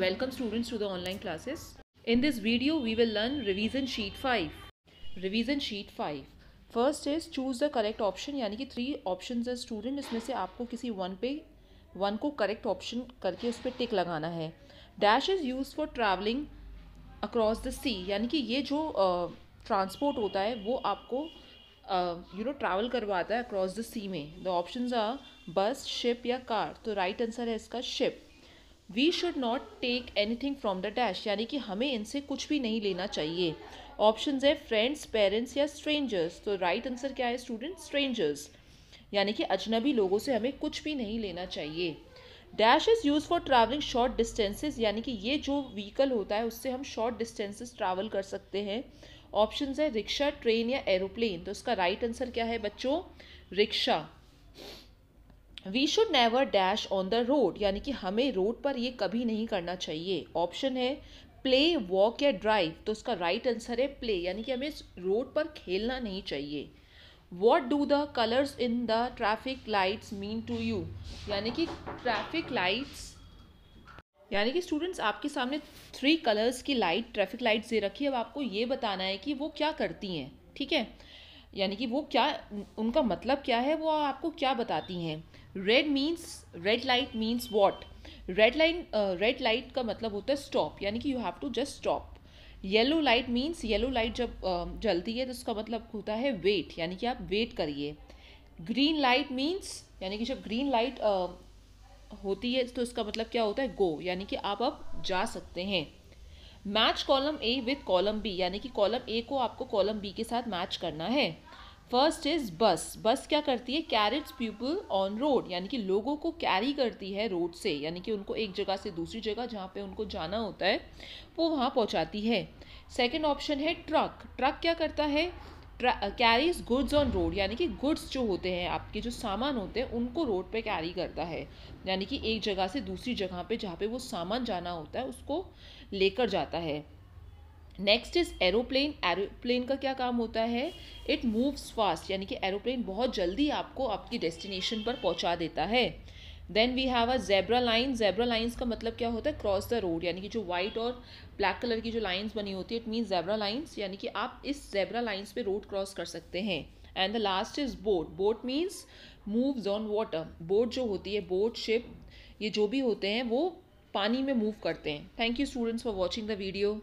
Welcome students to the online classes. In this video, we will learn revision sheet 5. Revision sheet 5. First is choose the correct option यानी कि three option है student इसमें से आपको किसी one पे one को करेक्ट ऑप्शन करके उस पर टिक लगाना है dash is use for travelling across the sea यानी कि ये जो ट्रांसपोर्ट uh, होता है वो आपको यू नो ट्रैवल करवाता है अक्रॉस द सी में the options are bus ship या कार तो राइट right आंसर है इसका ship we should not take anything from the dash यानी कि हमें इनसे कुछ भी नहीं लेना चाहिए ऑप्शन है फ्रेंड्स पेरेंट्स या स्ट्रेंजर्स तो राइट आंसर क्या है स्टूडेंट स्ट्रेंजर्स यानी कि अजनबी लोगों से हमें कुछ भी नहीं लेना चाहिए dash is use for travelling short distances यानी कि ये जो व्हीकल होता है उससे हम शॉर्ट डिस्टेंसेज ट्रैवल कर सकते हैं ऑप्शन है रिक्शा ट्रेन या एरोप्लेन तो इसका राइट right आंसर क्या है बच्चों rickshaw we should never dash on the road यानी कि हमें रोड पर ये कभी नहीं करना चाहिए ऑप्शन है प्ले वॉक या ड्राइव तो उसका राइट right आंसर है प्ले यानी कि हमें रोड पर खेलना नहीं चाहिए what do the colours in the traffic lights mean to you यानी कि ट्रैफिक लाइट्स यानी कि स्टूडेंट्स आपके सामने थ्री कलर्स की लाइट ट्रैफिक लाइट्स दे रखी है अब आपको ये बताना है कि वो क्या करती हैं ठीक है यानी कि वो क्या उनका मतलब क्या है वो आपको क्या बताती हैं red means red light means what red line red light का मतलब होता है स्टॉप यानी कि you have to just stop yellow light means yellow light जब uh, जलती है तो उसका मतलब होता है वेट यानी कि आप वेट करिए ग्रीन लाइट मीन्स यानी कि जब ग्रीन लाइट uh, होती है तो इसका मतलब क्या होता है गो यानी कि आप अब जा सकते हैं match column A with column B यानी कि कॉलम ए को आपको कॉलम बी के साथ मैच करना है फर्स्ट इज़ बस बस क्या करती है कैरिट्स पीपल ऑन रोड यानी कि लोगों को कैरी करती है रोड से यानी कि उनको एक जगह से दूसरी जगह जहाँ पे उनको जाना होता है वो वहाँ पहुँचाती है सेकेंड ऑप्शन है ट्रक ट्रक क्या करता है कैरीज गुड्स ऑन रोड यानी कि गुड्स जो होते हैं आपके जो सामान होते हैं उनको रोड पे कैरी करता है यानी कि एक जगह से दूसरी जगह पे जहाँ पे वो सामान जाना होता है उसको लेकर जाता है नेक्स्ट इज एरोप्लेन एरोप्लेन का क्या काम होता है इट मूव्स फास्ट यानी कि एरोप्लेन बहुत जल्दी आपको आपकी डेस्टिनेशन पर पहुंचा देता है then we have a zebra line zebra lines का मतलब क्या होता है क्रॉस द रोड यानी कि जो वाइट और ब्लैक कलर की जो लाइन्स बनी होती है इट मीन्स जेब्रा लाइन्स यानी कि आप इस जेब्रा लाइन्स पर रोड क्रॉस कर सकते हैं and the last is boat boat means moves on water boat जो होती है बोट शिप ये जो भी होते हैं वो पानी में मूव करते हैं thank you students for watching the video